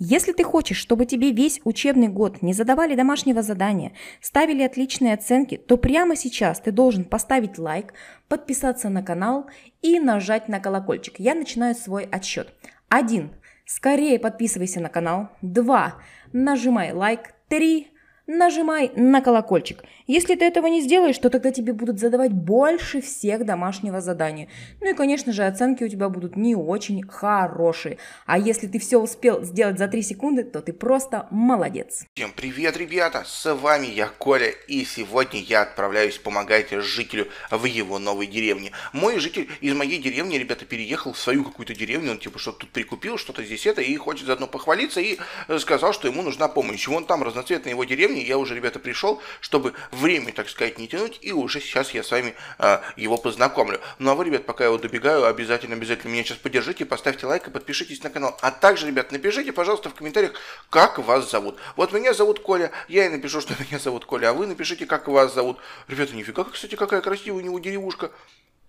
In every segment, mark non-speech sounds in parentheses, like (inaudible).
Если ты хочешь, чтобы тебе весь учебный год не задавали домашнего задания, ставили отличные оценки, то прямо сейчас ты должен поставить лайк, подписаться на канал и нажать на колокольчик. Я начинаю свой отсчет. Один. Скорее подписывайся на канал. Два. Нажимай лайк. Три нажимай на колокольчик. Если ты этого не сделаешь, то тогда тебе будут задавать больше всех домашнего задания. Ну и, конечно же, оценки у тебя будут не очень хорошие. А если ты все успел сделать за 3 секунды, то ты просто молодец. Всем привет, ребята! С вами я, Коля, и сегодня я отправляюсь помогать жителю в его новой деревне. Мой житель из моей деревни, ребята, переехал в свою какую-то деревню, он типа что-то тут прикупил, что-то здесь это, и хочет заодно похвалиться, и э, сказал, что ему нужна помощь. Вон там разноцветная его деревня, причины я уже, ребята, пришел, чтобы время, так сказать, не тянуть, и уже сейчас я с вами э, его познакомлю. Ну а вы, ребят, пока я его добегаю, обязательно-обязательно меня сейчас поддержите, поставьте лайк и подпишитесь на канал. А также, ребят, напишите, пожалуйста, в комментариях, как вас зовут. Вот меня зовут Коля, я и напишу, что (laughs) меня зовут Коля, а вы напишите, как вас зовут. Ребята, нифига, кстати, какая красивая у него деревушка.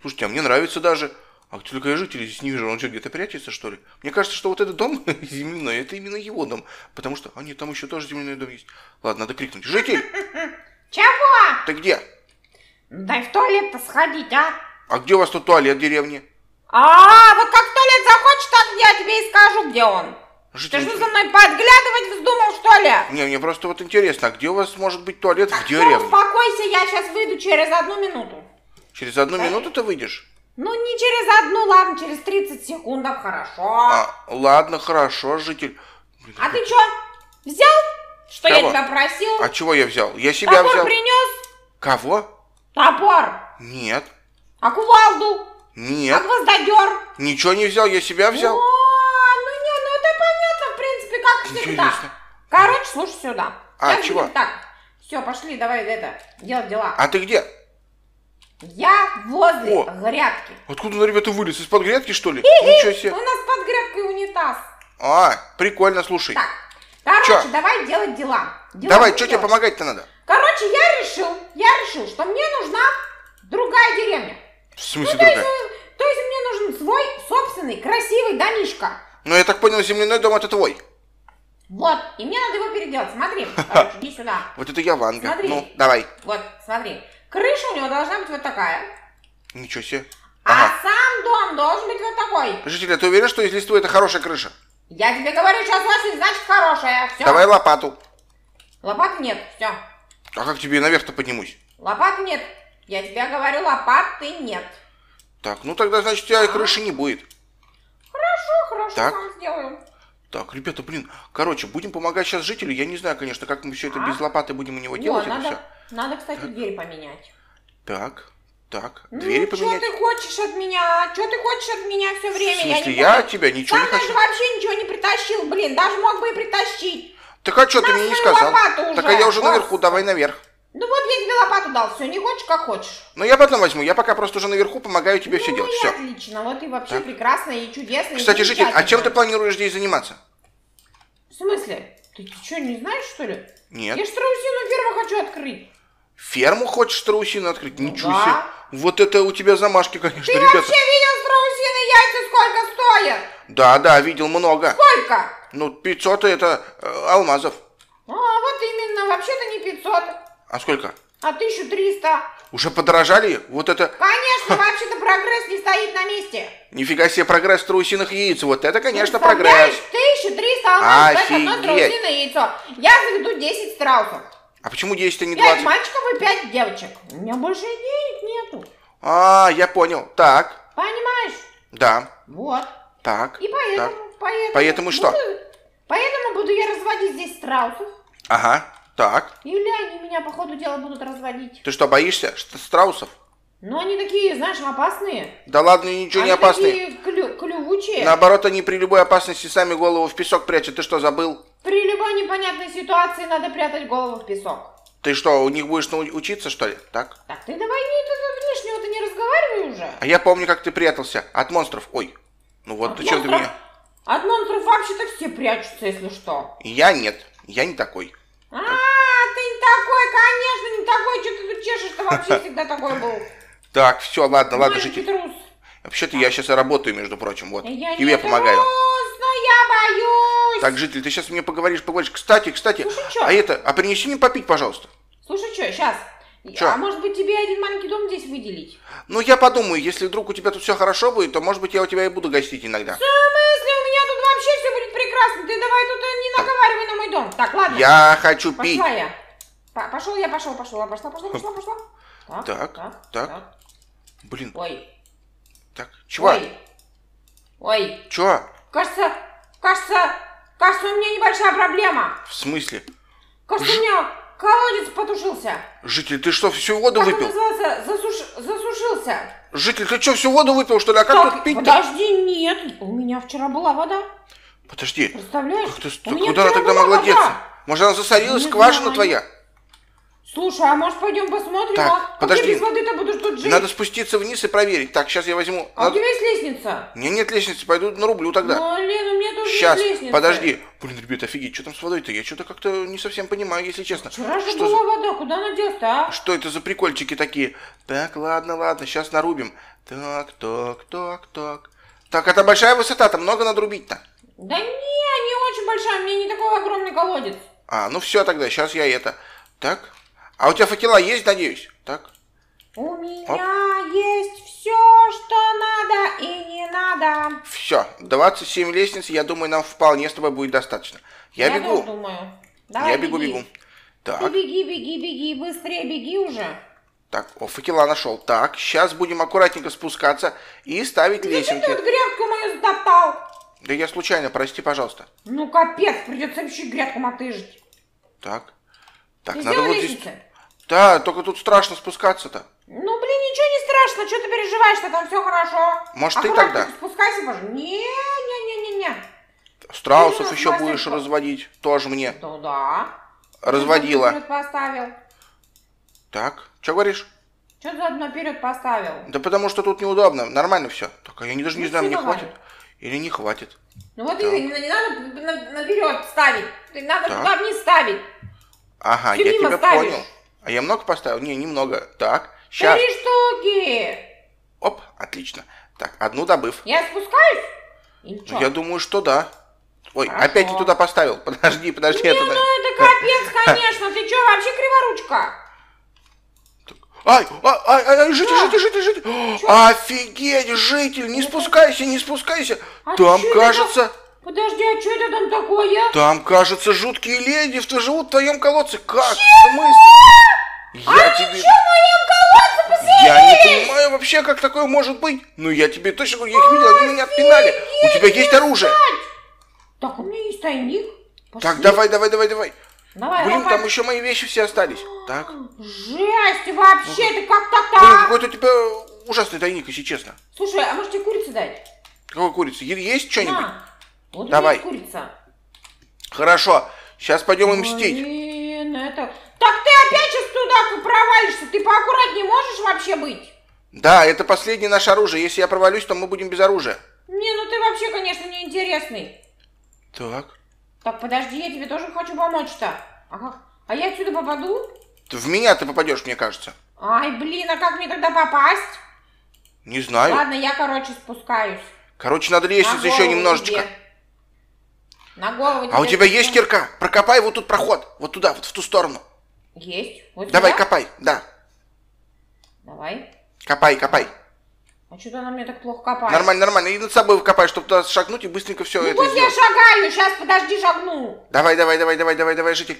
Слушайте, а мне нравится даже. А только я жители здесь не вижу, он что, где-то прячется, что ли? Мне кажется, что вот этот дом (laughs) земляной, это именно его дом. Потому что, а нет, там еще тоже земляной дом есть. Ладно, надо крикнуть. Житель! (laughs) Чего? Ты где? Дай в туалет-то сходить, а? А где у вас тут туалет в деревне? А, вот как в туалет захочешь, так я тебе и скажу, где он. Житель... Ты что, за мной подглядывать вздумал, что ли? Не, мне просто вот интересно, а где у вас может быть туалет так в деревне? Ну, успокойся, я сейчас выйду через одну минуту. Через одну Дай. минуту ты выйдешь? Ну, не через одну, ладно, через 30 секунд, хорошо. А, ладно, хорошо, житель. А ты что, взял? Что Кого? я тебя просил? А чего я взял? Я себя Топор взял. Топор принес? Кого? Топор. Нет. А кувалду? Нет. А гвоздодер? Ничего не взял, я себя взял. О, ну не, ну это понятно, в принципе, как всегда. Короче, слушай сюда. А, Сейчас чего? Так, все, пошли, давай это, делать дела. А ты где? Я возле О! грядки. Откуда на ребята, вылез? Из-под грядки, что ли? Хи-хи! Ничего себе. У нас под грядкой унитаз. А, прикольно, слушай. Так, короче, Чё? давай делать дела. дела давай, что тебе помогать-то надо? Короче, я решил, я решил, что мне нужна другая деревня. В смысле ну, то Есть, э, то есть мне нужен свой собственный красивый домишко. Ну, я так понял, земляной дом это твой. Вот, и мне надо его переделать. Смотри, (laughs) короче, иди сюда. Вот это я Ванга. Смотри. Ну, давай. Вот, смотри. Крыша у него должна быть вот такая. Ничего себе. А ага. сам дом должен быть вот такой. Житель, а ты уверен, что из листвы это хорошая крыша? Я тебе говорю, что слышишь, значит хорошая. Все. Давай лопату. Лопат нет, все. А как тебе наверх-то поднимусь? Лопат нет. Я тебе говорю, лопаты нет. Так, ну тогда, значит, у тебя а? крыши не будет. Хорошо, хорошо, так. сам сделаю. Так, ребята, блин, короче, будем помогать сейчас жителю. Я не знаю, конечно, как мы все это без а? лопаты будем у него Во, делать. это надо, всё. надо, кстати, Так. дверь поменять. Так, так, ну, двери ну, что ты хочешь от меня? Что ты хочешь от меня все В время? смысле, я, от тебя ничего Сам не хочу. даже вообще ничего не притащил, блин. Даже мог бы и притащить. Так а что ты мне не сказал? лопату Так а уже. я уже Ох. наверху, давай наверх мне тебе лопату дал, все, не хочешь, как хочешь. Ну, я потом возьму, я пока просто уже наверху помогаю тебе ну, все делать, все. отлично, вот и вообще да. прекрасно и чудесно. Кстати, и житель, а чем ты планируешь здесь заниматься? В смысле? Ты, ты что, не знаешь, что ли? Нет. Я же страусину ферму хочу открыть. Ферму хочешь страусину открыть? Ну, Ничего да. себе. Вот это у тебя замашки, конечно, ты ребята. Ты вообще видел страусины яйца сколько стоят? Да, да, видел много. Сколько? Ну, 500 это э, алмазов. А, вот именно, вообще-то не 500. А сколько? А 1300. Уже подорожали? Вот это... Конечно, (laughs) вообще-то прогресс не стоит на месте. Нифига себе прогресс трусиных яиц. Вот это, конечно, прогресс. 1300, а Офигеть. одно трусиное яйцо. Я заведу 10 страусов. А почему 10, а не 20? 5 мальчиков и 5 девочек. У меня больше денег нету. А, я понял. Так. Понимаешь? Да. Вот. Так. И поэтому... Так. Поэтому, поэтому что? Поэтому буду я разводить здесь страусов. Ага. Так. Или они меня по ходу дела будут разводить. Ты что, боишься что страусов? Ну, они такие, знаешь, опасные. Да ладно, ничего они не опасные. Они такие клю клювучие. Наоборот, они при любой опасности сами голову в песок прячут. Ты что, забыл? При любой непонятной ситуации надо прятать голову в песок. Ты что, у них будешь учиться, что ли? Так? Так, ты давай не тут ну, лишнего-то не разговаривай уже. А я помню, как ты прятался от монстров. Ой, ну вот от ты монстров? что ты меня... От монстров вообще-то все прячутся, если что. Я нет, я не такой. А, ты не такой, конечно, не такой, что ты тут чешешь, ты (laughs) вообще всегда такой был. Так, все, ладно, ладно, жить. Вообще-то я сейчас работаю, между прочим, вот. Э, я Тебе не помогаю. Трус, но я боюсь. Так, житель, ты сейчас мне поговоришь, поговоришь. Кстати, кстати, Слушай, а это, а принеси мне попить, пожалуйста. Слушай, что, сейчас. Чё? А может быть тебе один маленький дом здесь выделить? Ну я подумаю, если вдруг у тебя тут все хорошо будет, то может быть я у тебя и буду гостить иногда. В смысле? У меня тут вообще все будет прекрасно. Ты давай тут э, не наговаривай на мой дом. Так, ладно. Я хочу пошла пить. Пошла я. Пошел я, пошел, пошел, пошла, пошла, пошла, пошла. Так, так, так. так. Блин. Ой. Так, чего? Ой. Ой. Чё? Кажется, кажется, кажется, у меня небольшая проблема. В смысле? Кажется, Ж... у меня Колодец потушился. Житель, ты что, всю воду как выпил? Как называется? Засуш... Засушился. Житель, ты что, всю воду выпил, что ли? А как так, тут пить-то? подожди, нет. У меня вчера была вода. Подожди. Представляешь? Как ты... Куда она тогда могла вода. деться? Может, она засорилась, скважина знаю. твоя? Слушай, а может пойдем посмотрим? Так, а, а подожди. Ты без воды-то будешь тут жить? Надо спуститься вниз и проверить. Так, сейчас я возьму... А Надо... у тебя есть лестница? У нет лестницы, пойду нарублю тогда. Ну, Лен, у меня тоже сейчас. нет лестницы. подожди. Блин, ребят, офигеть, что там с водой-то? Я что-то как-то не совсем понимаю, если честно. Вчера же что была за... вода, куда она делась-то, а? Что это за прикольчики такие? Так, ладно, ладно, сейчас нарубим. Так, так, так, так. Так, это большая высота, там много надо рубить, то Да не, не очень большая, у меня не такой огромный колодец. А, ну все тогда, сейчас я это... Так, а у тебя факела есть, надеюсь? Так. У меня Оп. есть все, что надо и не надо. Все, 27 лестниц, я думаю, нам вполне с тобой будет достаточно. Я, я бегу. Тоже думаю. Давай я бегу, беги. бегу. Так. Ты беги, беги, беги, быстрее беги уже. Так, о, факела нашел. Так, сейчас будем аккуратненько спускаться и ставить Где лесенки. Ты тут грядку мою затоптал? Да я случайно, прости, пожалуйста. Ну капец, придется вообще грядку мотыжить. Так. Так, Ты надо вот здесь... Да, только тут страшно спускаться-то. Ну, блин, ничего не страшно, что ты переживаешь-то, там все хорошо. Может, ты тогда? спускайся, боже. Не-не-не-не-не. Страусов еще будешь разводить, тоже мне. Ну да. Разводила. поставил. Так, что говоришь? Что ты вперед поставил? Да потому что тут неудобно, нормально все. Так, а я не, даже не ну, знаю, мне хватит или не хватит. Ну вот так. и не, не надо наперед ставить, надо так. туда вниз ставить. Ага, Все я тебя ставишь. понял. А я много поставил? Не, немного. Так, сейчас. Три штуки. Оп, отлично. Так, одну добыв. Я спускаюсь? Или ну, что? Я думаю, что да. Ой, Хорошо. опять я туда поставил. (laughs) Подожди, подожди. Не, это... ну это капец, конечно. Ты что, вообще криворучка? Ай, ай, ай, ай, а, житель, житель, житель, житель. Чё? Офигеть, житель, не спускайся, не спускайся. А Там, кажется, Подожди, а что это там такое? А? Там, кажется, жуткие леди живут в твоем колодце. Как? Чего? В Я Они а тебе... что в моем колодце поселились? Я не понимаю вообще, как такое может быть. Но я тебе точно говорю, я их видел, они меня отпинали. У тебя есть оружие. Так, у меня есть тайник. Пошли. Так, давай, давай, давай, давай. Давай, Блин, давай. там еще мои вещи все остались. Так. Жесть вообще, ну, ты как так-то? какой-то у тебя ужасный тайник, если честно. Слушай, а может тебе курицу дать? Какой курицы? Есть что-нибудь? Вот Давай. у курица. Хорошо, сейчас пойдем им мстить. Блин, это... Так ты опять сейчас туда провалишься, ты поаккуратнее можешь вообще быть? Да, это последнее наше оружие. Если я провалюсь, то мы будем без оружия. Не, ну ты вообще, конечно, неинтересный. Так. Так, подожди, я тебе тоже хочу помочь-то. Ага. А я отсюда попаду? в меня ты попадешь, мне кажется. Ай, блин, а как мне тогда попасть? Не знаю. Ладно, я, короче, спускаюсь. Короче, надо лезть На еще немножечко. Тебе. На голову А у тебя нет. есть кирка? Прокопай вот тут проход. Вот туда, вот в ту сторону. Есть. Вот Давай, сюда? копай, да. Давай. Копай, копай. А что-то она мне так плохо копает. Нормально, нормально. И над собой копай, чтобы туда шагнуть и быстренько все ну это вот сделать. я шагаю, сейчас подожди, шагну. Давай, давай, давай, давай, давай, давай, житель.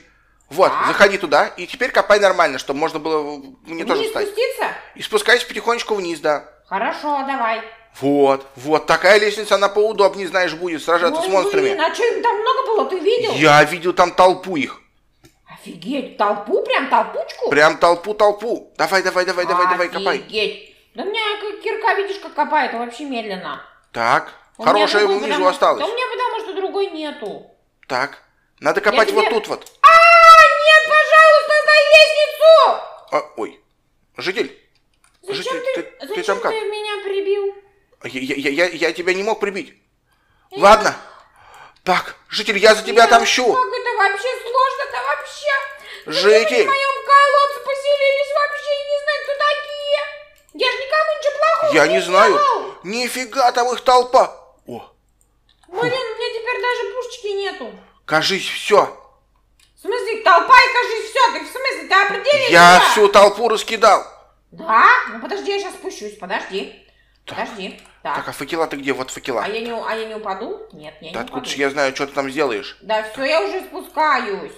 Вот, так. заходи туда и теперь копай нормально, чтобы можно было мне вниз тоже встать. спуститься? И спускайся потихонечку вниз, да. Хорошо, давай. Вот, вот, такая лестница, она поудобнее, знаешь, будет сражаться ну, с монстрами. Блин, а что, там много было, ты видел? Я видел там толпу их. Офигеть, толпу, прям толпучку? Прям толпу-толпу. Давай, давай, давай, давай, давай, копай. Офигеть. Да у меня кирка, видишь, как копает, вообще медленно. Так, у хорошая другой, внизу потому, осталось. Да у меня потому что другой нету. Так, надо копать Я вот тут вот. А, нет, пожалуйста, за лестницу! А, ой, житель. Зачем житель, ты, ты, зачем ты, там как? ты меня прибил? Я, я, я, я тебя не мог прибить. Я... Ладно. Так, житель, я за тебя я... отомщу. Как это вообще сложно-то вообще? Житель. Вы в моем колодце поселились вообще, я не знаю, кто такие. Я же никому ничего плохого Я не, не знаю. Делал. Нифига там их толпа. О. Блин, Фу. у меня теперь даже пушечки нету. Кажись, все. В смысле, толпа и кажись, все. Ты в смысле, ты определил? Я всю толпу раскидал. Да? Ну подожди, я сейчас спущусь, подожди. Так. Подожди. Так. так, а факела ты где? Вот факела. А я не, а я не упаду? Нет, я да не откуда упаду. же я знаю, что ты там сделаешь? Да все, я уже спускаюсь.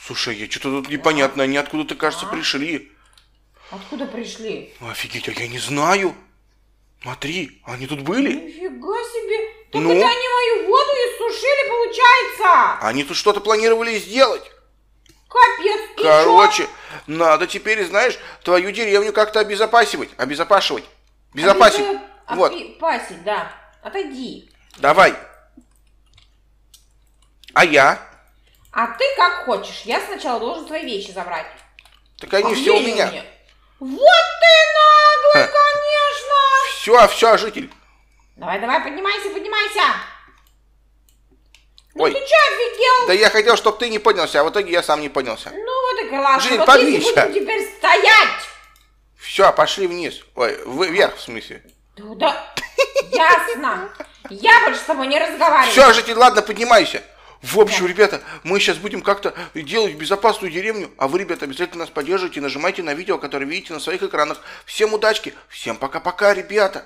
Слушай, я что-то тут непонятно, они откуда ты, кажется, а? пришли. Откуда пришли? Офигеть, а я не знаю. Смотри, они тут были. Нифига себе. Только ну? это они мою воду иссушили, получается. Они тут что-то планировали сделать. Капец, ты Короче, чё? надо теперь, знаешь, твою деревню как-то обезопасивать, обезопашивать. Безопасить. Обез... Ах вот. ты, да. Отойди. Давай. А я? А ты как хочешь. Я сначала должен твои вещи забрать. Так они а все у меня. у Вот ты наглый, Ха. конечно! Все, все, житель. Давай, давай, поднимайся, поднимайся. Ну Ой. ты что, офигел? Да я хотел, чтобы ты не поднялся, а в итоге я сам не поднялся. Ну вот и классно. Житель, вот подвинься. теперь стоять. Все, пошли вниз. Ой, вверх, в смысле. Да, ясно. Я больше с тобой не разговариваю. Все, житель, ладно, поднимайся. В общем, да. ребята, мы сейчас будем как-то делать безопасную деревню, а вы, ребята, обязательно нас поддержите, нажимайте на видео, которое видите на своих экранах. Всем удачки, всем пока-пока, ребята!